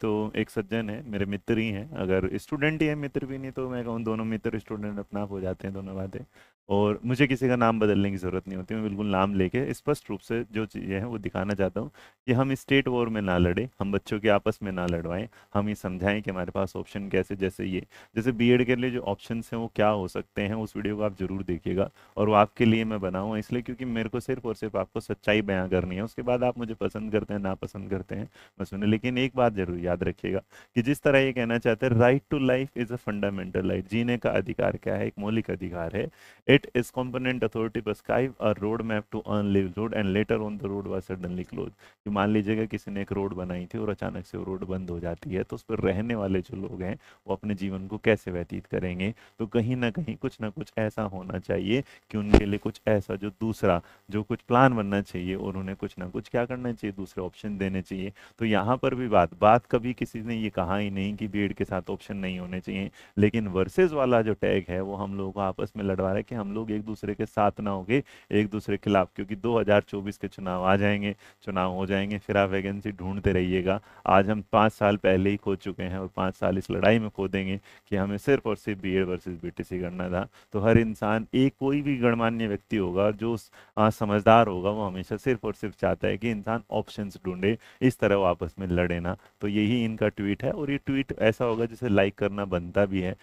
तो एक सज्जन है मेरे मित्र ही हैं अगर स्टूडेंट ही है मित्र भी नहीं तो मैं कहूँ दोनों मित्र स्टूडेंट अपना हो जाते हैं दोनों बातें और मुझे किसी का नाम बदलने की ज़रूरत नहीं होती मैं बिल्कुल नाम लेके स्पष्ट रूप से जो चीज़ें हैं वो दिखाना चाहता हूँ कि हम स्टेट वॉर में ना लड़े हम बच्चों के आपस में ना लड़वाएं हम ये समझाएं कि हमारे पास ऑप्शन कैसे जैसे ये जैसे बीएड के लिए जो ऑप्शन हैं वो क्या हो सकते हैं उस वीडियो को आप ज़रूर देखिएगा और वो आपके लिए मैं बनाऊँ इसलिए क्योंकि मेरे को सिर्फ और सिर्फ आपको सच्चाई बयां करनी है उसके बाद आप मुझे पसंद करते हैं नापसंद करते हैं बस उन्हें लेकिन एक बात ज़रूर याद रखिएगा कि जिस तरह ये कहना चाहते हैं right to life is a fundamental right जीने का अधिकार क्या है एक मौलिक अधिकार है It is component authority prescribe a road map to unpaved road and later on the road was suddenly closed. जो मान लीजिएगा किसी ने एक रोड बनाई थी और अचानक से वो रोड बंद हो जाती है तो उस पर रहने वाले जो लोग हैं वो अपने जीवन को कैसे व्यतीत करेंगे तो कहीं ना कहीं कुछ ना कुछ ऐसा होना चाहिए कि उनके लिए कुछ ऐसा जो दूसरा जो कुछ प्लान बनना चाहिए और उन्हें कुछ ना कुछ क्या करना चाहिए दूसरे ऑप्शन देने चाहिए तो यहाँ पर भी बात बात कभी किसी ने ये कहा ही नहीं कि बीएड के साथ ऑप्शन नहीं होने चाहिए लेकिन वर्सेज वाला जो टैग है वो हम लोगों को आपस में लड़वा रहा है कि हम हम लोग एक दूसरे के साथ ना होंगे एक दूसरे के खिलाफ क्योंकि 2024 के चुनाव आ जाएंगे चुनाव हो जाएंगे फिर आप वैकेंसी ढूंढते रहिएगा आज हम पाँच साल पहले ही खो चुके हैं और पाँच साल इस लड़ाई में खो देंगे कि हमें सिर्फ और सिर्फ बी एड वर्सेज करना था तो हर इंसान एक कोई भी गणमान्य व्यक्ति होगा जो समझदार होगा वो हमेशा सिर्फ और सिर्फ चाहता है कि इंसान ऑप्शन ढूंढे इस तरह आपस में लड़े ना तो यही इनका ट्वीट है और ये ट्वीट ऐसा होगा जिसे लाइक करना बनता भी है